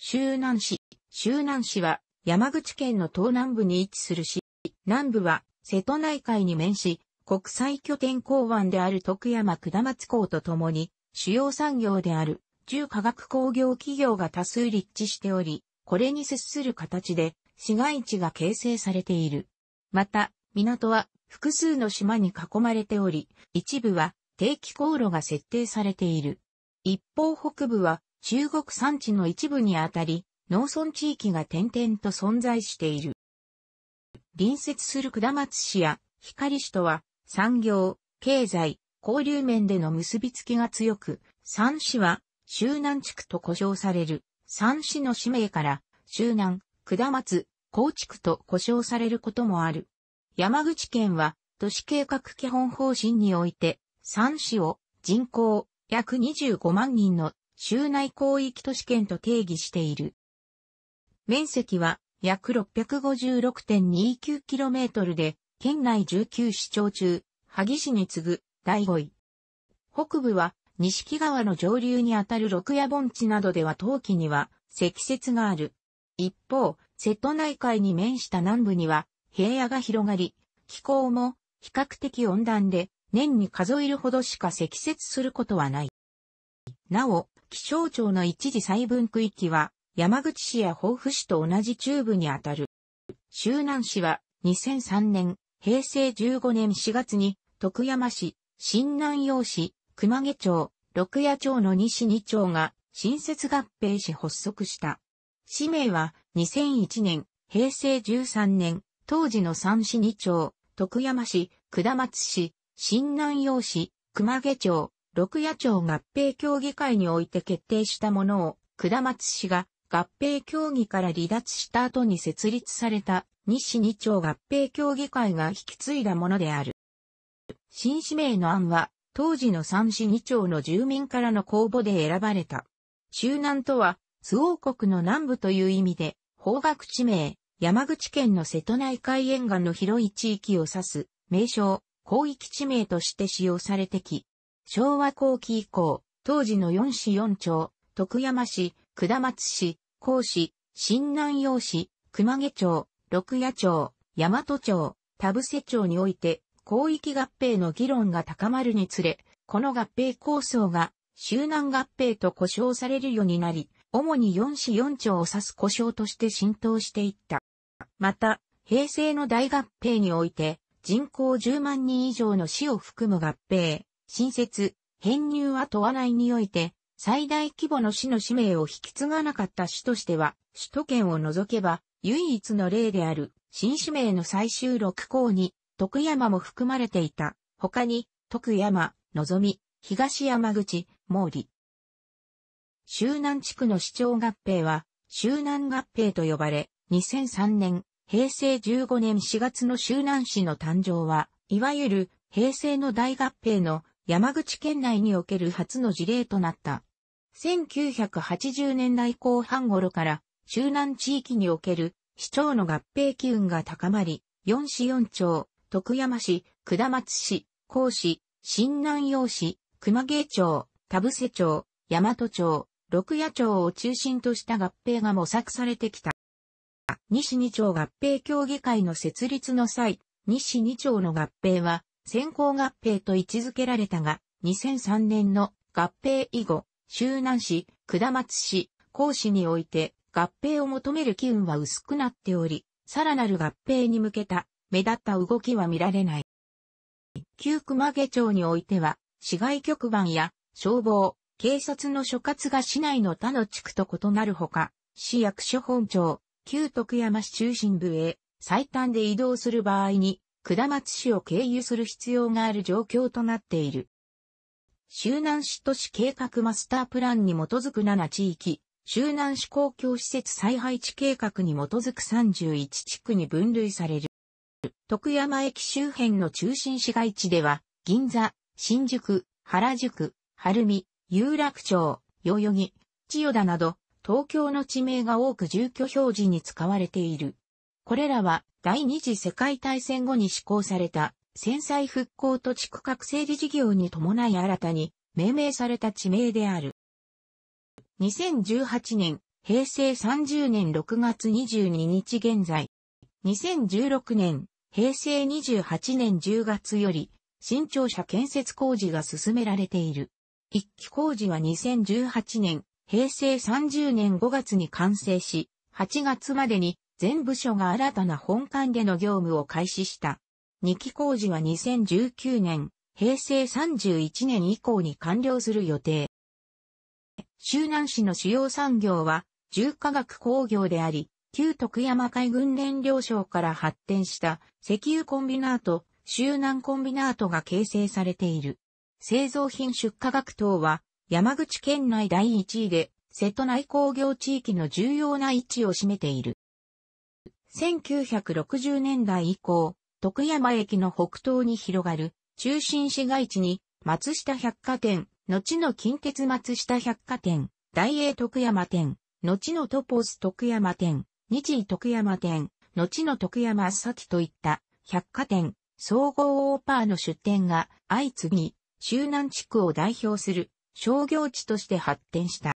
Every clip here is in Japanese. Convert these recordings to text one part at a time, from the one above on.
周南市。周南市は山口県の東南部に位置する市。南部は瀬戸内海に面し、国際拠点港湾である徳山下松港とともに、主要産業である重化学工業企業が多数立地しており、これに接する形で市街地が形成されている。また、港は複数の島に囲まれており、一部は定期航路が設定されている。一方北部は中国山地の一部にあたり、農村地域が点々と存在している。隣接する下松市や光市とは産業、経済、交流面での結びつきが強く、三市は周南地区と呼称される三市の市名から周南、下松、高地区と呼称されることもある。山口県は都市計画基本方針において三市を人口約25万人の州内広域都市圏と定義している。面積は約 656.29km で、県内19市町中、萩市に次ぐ第5位。北部は西木川の上流にあたる六夜盆地などでは冬季には積雪がある。一方、瀬戸内海に面した南部には平野が広がり、気候も比較的温暖で年に数えるほどしか積雪することはない。なお、気象庁の一時細分区域は、山口市や防府市と同じ中部にあたる。周南市は、2003年、平成15年4月に、徳山市、新南陽市、熊毛町、六谷町の西2町が、新設合併し発足した。氏名は、2001年、平成13年、当時の三市2町、徳山市、下松市、新南陽市、熊毛町、六野町合併協議会において決定したものを、下松氏が合併協議から離脱した後に設立された西二町合併協議会が引き継いだものである。新氏名の案は、当時の三市二町の住民からの公募で選ばれた。周南とは、周王国の南部という意味で、方角地名、山口県の瀬戸内海沿岸の広い地域を指す、名称、広域地名として使用されてき、昭和後期以降、当時の四市四町、徳山市、下松市、甲市、新南陽市、熊毛町、六夜町、大和町、田伏町において、広域合併の議論が高まるにつれ、この合併構想が、周南合併と呼称されるようになり、主に四市四町を指す故障として浸透していった。また、平成の大合併において、人口10万人以上の市を含む合併、新設、編入は問わないにおいて、最大規模の市の使命を引き継がなかった市としては、首都圏を除けば、唯一の例である、新市名の最終6項に、徳山も含まれていた。他に、徳山、のぞみ、東山口、毛利。周南地区の市長合併は、周南合併と呼ばれ、2003年、平成15年4月の周南市の誕生は、いわゆる平成の大合併の山口県内における初の事例となった。1980年代後半頃から中南地域における市長の合併機運が高まり、四市四町、徳山市、下松市、甲市、新南陽市、熊芸町、田伏町、大和町、六夜町を中心とした合併が模索されてきた。西二町合併協議会の設立の際、西二町の合併は先行合併と位置づけられたが、2003年の合併以後、周南市、下松市、甲市において合併を求める機運は薄くなっており、さらなる合併に向けた目立った動きは見られない。旧熊毛町においては、市外局番や消防、警察の所轄が市内の他の地区と異なるほか、市役所本庁、旧徳山市中心部へ最短で移動する場合に下松市を経由する必要がある状況となっている。周南市都市計画マスタープランに基づく7地域、周南市公共施設再配置計画に基づく31地区に分類される。徳山駅周辺の中心市街地では、銀座、新宿、原宿、晴海、有楽町、代々木、千代田など、東京の地名が多く住居表示に使われている。これらは第二次世界大戦後に施行された戦災復興と地区覚整理事業に伴い新たに命名された地名である。2018年、平成30年6月22日現在、2016年、平成28年10月より、新庁舎建設工事が進められている。一期工事は2018年、平成30年5月に完成し、8月までに全部署が新たな本館での業務を開始した。2期工事は2019年、平成31年以降に完了する予定。周南市の主要産業は、重化学工業であり、旧徳山海軍燃料省から発展した石油コンビナート、周南コンビナートが形成されている。製造品出荷額等は山口県内第1位で、瀬戸内工業地域の重要な位置を占めている。1960年代以降、徳山駅の北東に広がる中心市街地に松下百貨店、後の近鉄松下百貨店、大英徳山店、後のトポス徳山店、日井徳山店、後の徳山あさといった百貨店、総合オーパーの出店が相次ぎ、周南地区を代表する商業地として発展した。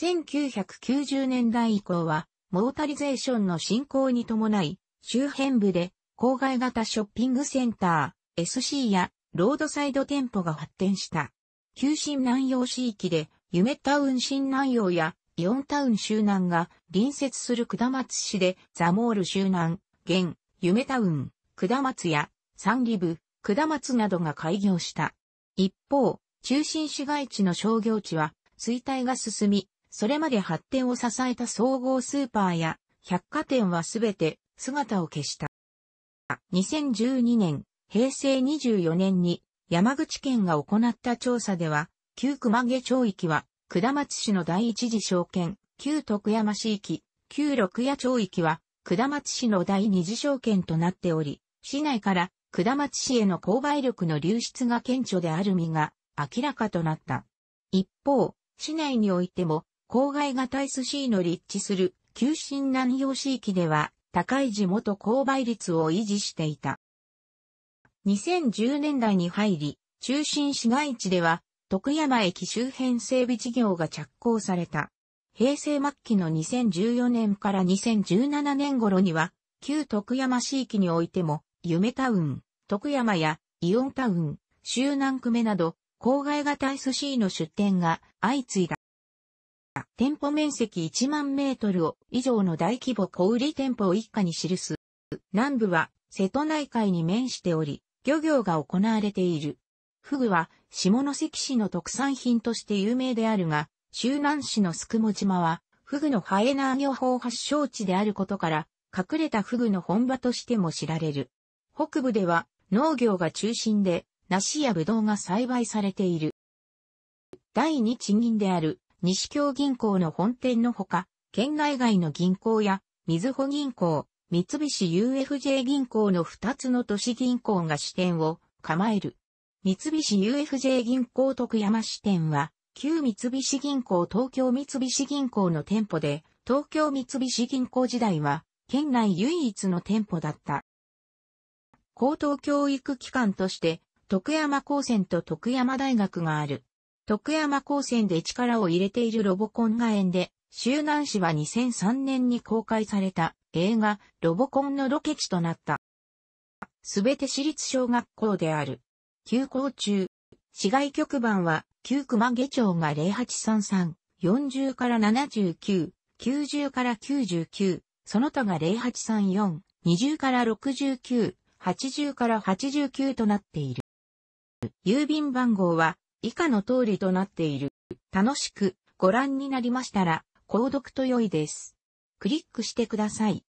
1990年代以降はモータリゼーションの進行に伴い、周辺部で郊外型ショッピングセンター、SC やロードサイド店舗が発展した。旧新南洋市域で、夢タウン新南洋やイオンタウン周南が隣接する下松市でザモール周南、現、夢タウン、下松やサンリブ、下松などが開業した。一方、中心市街地の商業地は衰退が進み、それまで発展を支えた総合スーパーや百貨店はすべて姿を消した。2012年、平成24年に山口県が行った調査では、旧熊毛町域は、下松市の第一次証券、旧徳山市域、旧六谷町域は、下松市の第二次証券となっており、市内から下松市への購買力の流出が顕著である身が明らかとなった。一方、市内においても郊外型 SC の立地する旧新南洋市域では高い地元購買率を維持していた。2010年代に入り、中心市街地では徳山駅周辺整備事業が着工された。平成末期の2014年から2017年頃には、旧徳山市域においても、夢タウン、徳山やイオンタウン、周南久米など、郊外型 SC の出店が相次いだ。店舗面積1万メートルを以上の大規模小売店舗を一家に記す。南部は瀬戸内海に面しており、漁業が行われている。フグは下関市の特産品として有名であるが、周南市の宿毛島は、フグのハエナー漁法発祥地であることから、隠れたフグの本場としても知られる。北部では農業が中心で、梨やブドウが栽培されている。第二地銀である西京銀行の本店のほか、県内外の銀行や、水穂銀行、三菱 UFJ 銀行の2つの都市銀行が支店を構える。三菱 UFJ 銀行徳山支店は、旧三菱銀行東京三菱銀行の店舗で、東京三菱銀行時代は、県内唯一の店舗だった。高等教育機関として、徳山高専と徳山大学がある。徳山高専で力を入れているロボコンが縁で、周南市は2003年に公開された映画ロボコンのロケ地となった。すべて私立小学校である。休校中、市外局番は旧熊下町が0833、40から79、90から99、その他が0834、20から69、80から89となっている。郵便番号は以下の通りとなっている。楽しくご覧になりましたら、購読と良いです。クリックしてください。